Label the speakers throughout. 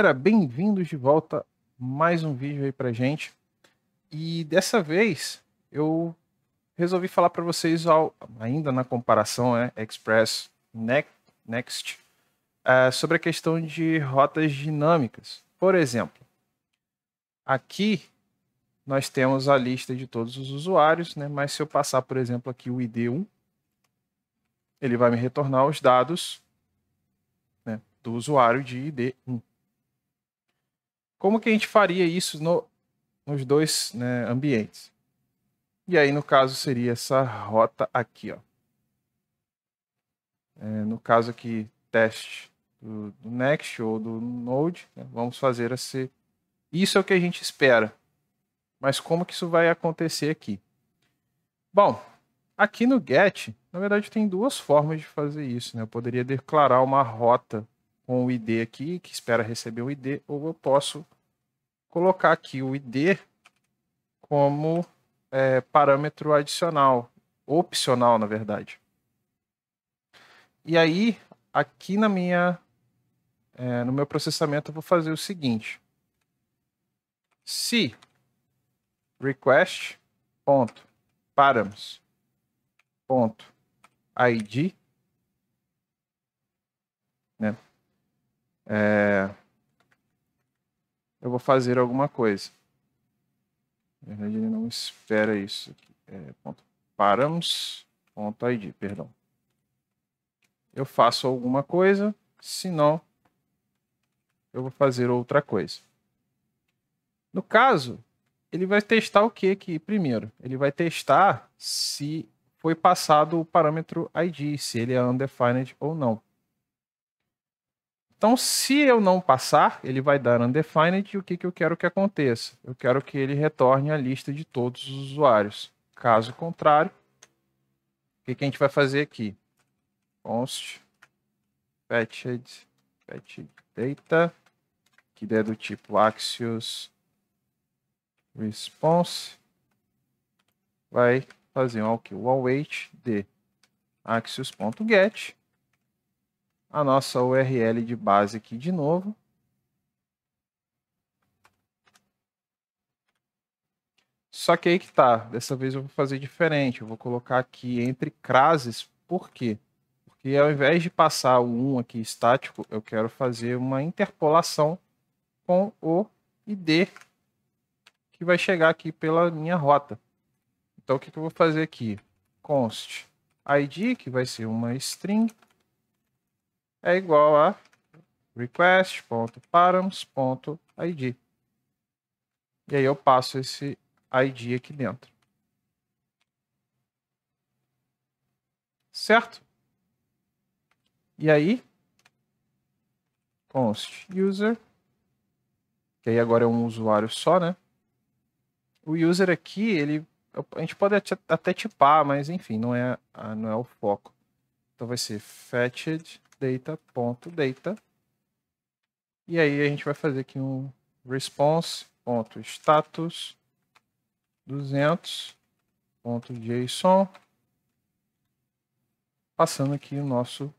Speaker 1: galera, bem-vindos de volta mais um vídeo aí pra gente. E dessa vez eu resolvi falar para vocês ao, ainda na comparação né, Express Next, uh, sobre a questão de rotas dinâmicas. Por exemplo, aqui nós temos a lista de todos os usuários, né, mas se eu passar, por exemplo, aqui o ID1, ele vai me retornar os dados né, do usuário de ID1. Como que a gente faria isso no, nos dois né, ambientes? E aí, no caso, seria essa rota aqui, ó. É, no caso aqui, teste do, do Next ou do Node, né? vamos fazer esse... Isso é o que a gente espera. Mas como que isso vai acontecer aqui? Bom, aqui no get, na verdade tem duas formas de fazer isso. Né? Eu poderia declarar uma rota com o ID aqui, que espera receber o ID, ou eu posso colocar aqui o ID como é, parâmetro adicional, opcional, na verdade. E aí, aqui na minha, é, no meu processamento, eu vou fazer o seguinte. Se request ponto params ponto id né? é, eu vou fazer alguma coisa. Na verdade, ele não espera isso. Aqui. É, ponto ponto id, perdão. Eu faço alguma coisa, Se não, eu vou fazer outra coisa. No caso, ele vai testar o que aqui primeiro? Ele vai testar se foi passado o parâmetro id, se ele é undefined ou não. Então, se eu não passar, ele vai dar undefined e o que, que eu quero que aconteça? Eu quero que ele retorne a lista de todos os usuários. Caso contrário, o que, que a gente vai fazer aqui? Const fetched, fetched data, que é do tipo axios response, vai fazer um await de axios.get a nossa URL de base aqui de novo. Só que aí que tá, dessa vez eu vou fazer diferente, eu vou colocar aqui entre crases, por quê? Porque ao invés de passar o 1 aqui estático, eu quero fazer uma interpolação com o ID que vai chegar aqui pela minha rota. Então o que, que eu vou fazer aqui? Const id, que vai ser uma string, é igual a request.params.id. E aí eu passo esse ID aqui dentro. Certo? E aí, const user, que aí agora é um usuário só, né? O user aqui, ele, a gente pode até tipar, mas enfim, não é, não é o foco. Então vai ser fetched data.data. E aí a gente vai fazer aqui um response.status 200.json passando aqui o nosso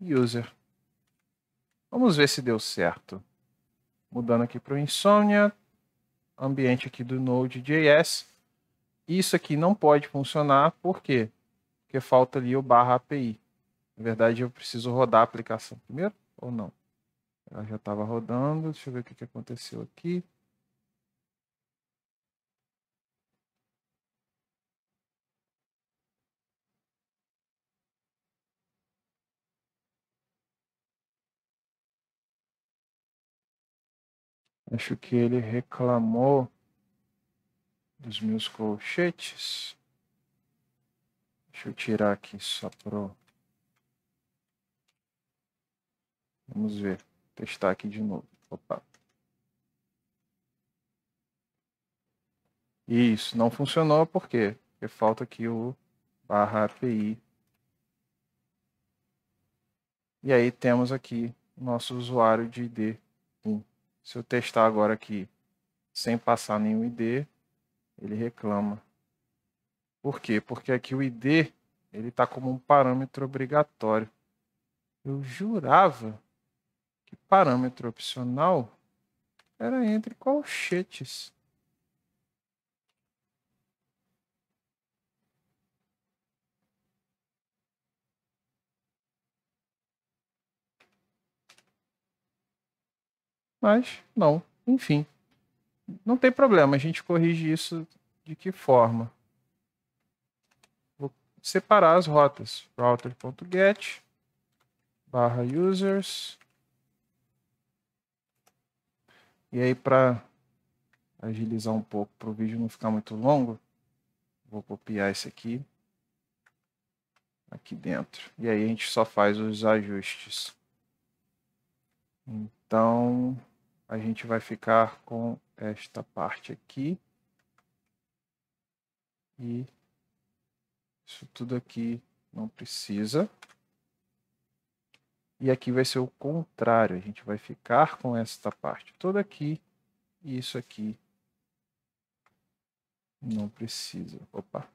Speaker 1: user. Vamos ver se deu certo. Mudando aqui para o Insomnia, ambiente aqui do Node.js. Isso aqui não pode funcionar, por quê? Porque falta ali o barra API. Na verdade, eu preciso rodar a aplicação primeiro ou não? Ela já estava rodando. Deixa eu ver o que, que aconteceu aqui. Acho que ele reclamou dos meus colchetes. Deixa eu tirar aqui só pro Vamos ver. Testar aqui de novo. Opa. Isso, não funcionou por quê? Porque falta aqui o barra API. E aí temos aqui o nosso usuário de ID 1. Se eu testar agora aqui sem passar nenhum ID, ele reclama. Por quê? Porque aqui o ID ele está como um parâmetro obrigatório. Eu jurava parâmetro opcional era entre colchetes. Mas não, enfim. Não tem problema, a gente corrige isso de que forma? Vou separar as rotas. Router.get barra users e aí, para agilizar um pouco, para o vídeo não ficar muito longo, vou copiar esse aqui, aqui dentro. E aí a gente só faz os ajustes. Então, a gente vai ficar com esta parte aqui. E isso tudo aqui não precisa. E aqui vai ser o contrário, a gente vai ficar com esta parte toda aqui e isso aqui não precisa. Opa.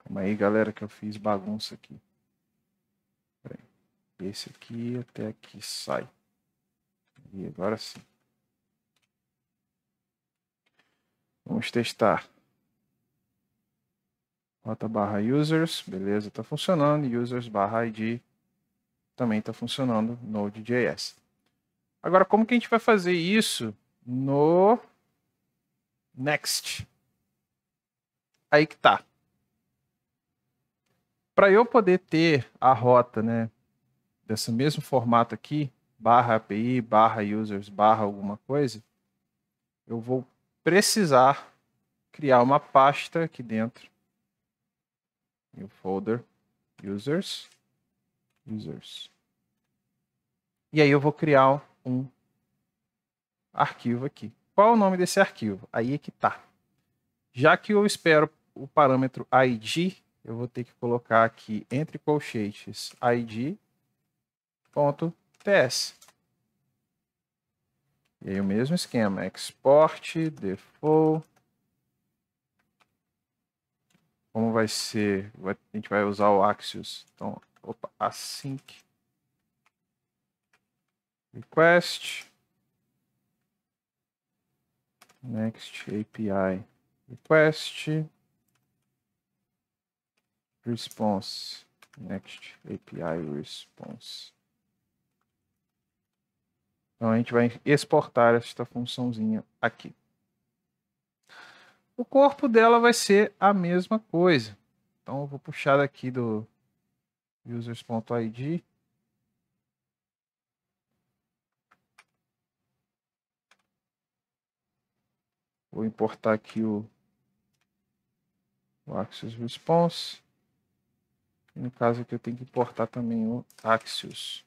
Speaker 1: Calma aí, galera, que eu fiz bagunça aqui. Esse aqui até aqui sai. E agora sim. Vamos testar nota barra users, beleza, está funcionando, users barra id também está funcionando Node.js. Agora, como que a gente vai fazer isso no Next? Aí que tá. Para eu poder ter a rota, né, desse mesmo formato aqui, barra API, barra users, barra alguma coisa, eu vou precisar criar uma pasta aqui dentro new folder, users, users. E aí eu vou criar um arquivo aqui. Qual é o nome desse arquivo? Aí é que tá. Já que eu espero o parâmetro id, eu vou ter que colocar aqui entre colchetes id.ts. E aí o mesmo esquema, export default como vai ser, vai, a gente vai usar o Axios. Então, opa, async assim request next API request response next API response. Então a gente vai exportar esta funçãozinha aqui. O corpo dela vai ser a mesma coisa. Então eu vou puxar daqui do users.id. Vou importar aqui o, o Axios Response. No caso aqui eu tenho que importar também o Axios.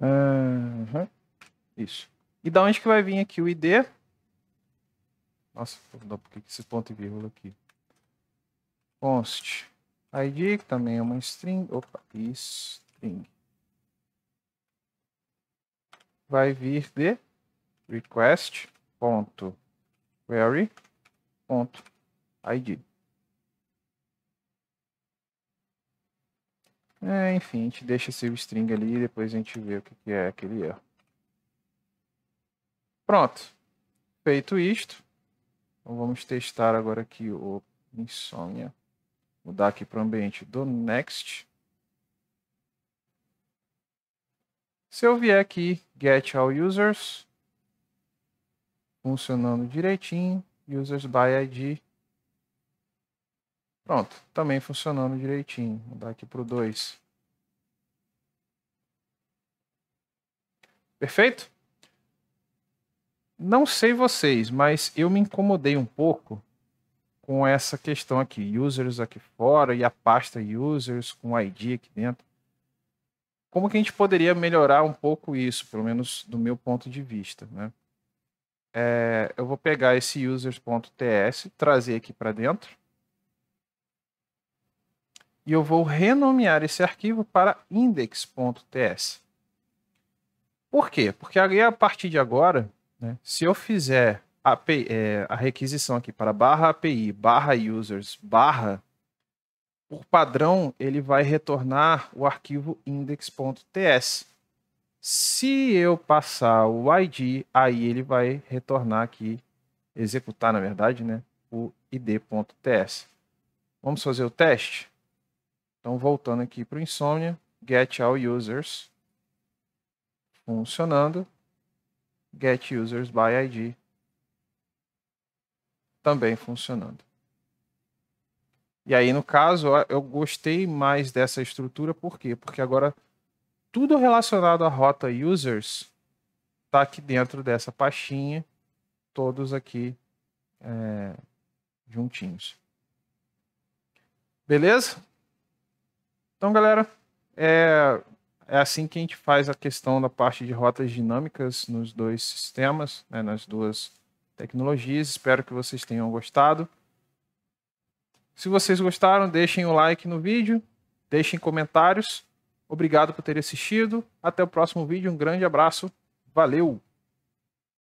Speaker 1: Uhum. Isso. E da onde que vai vir aqui o ID? Nossa, por que esse ponto e vírgula aqui? Const ID, que também é uma string. Opa, string. Vai vir de request.query.id. É, enfim, a gente deixa esse string ali e depois a gente vê o que é aquele erro. Pronto. Feito isto, então vamos testar agora aqui o insônia. Mudar aqui para o ambiente do Next. Se eu vier aqui, get all users, funcionando direitinho, users by ID, Pronto, também funcionando direitinho. Vou dar aqui para o 2. Perfeito? Não sei vocês, mas eu me incomodei um pouco com essa questão aqui. Users aqui fora e a pasta users com ID aqui dentro. Como que a gente poderia melhorar um pouco isso, pelo menos do meu ponto de vista, né? É, eu vou pegar esse users.ts, trazer aqui para dentro e eu vou renomear esse arquivo para index.ts. Por quê? Porque aí, a partir de agora, né, se eu fizer a, é, a requisição aqui para barra API, barra users, barra, por padrão, ele vai retornar o arquivo index.ts. Se eu passar o ID, aí ele vai retornar aqui, executar, na verdade, né, o id.ts. Vamos fazer o teste? Então, voltando aqui para o Insomnia, get all users funcionando, get users by ID também funcionando. E aí, no caso, eu gostei mais dessa estrutura, por quê? Porque agora tudo relacionado à rota users está aqui dentro dessa pastinha, todos aqui é, juntinhos. Beleza? Então, galera, é, é assim que a gente faz a questão da parte de rotas dinâmicas nos dois sistemas, né, nas duas tecnologias. Espero que vocês tenham gostado. Se vocês gostaram, deixem o like no vídeo, deixem comentários. Obrigado por terem assistido. Até o próximo vídeo. Um grande abraço. Valeu!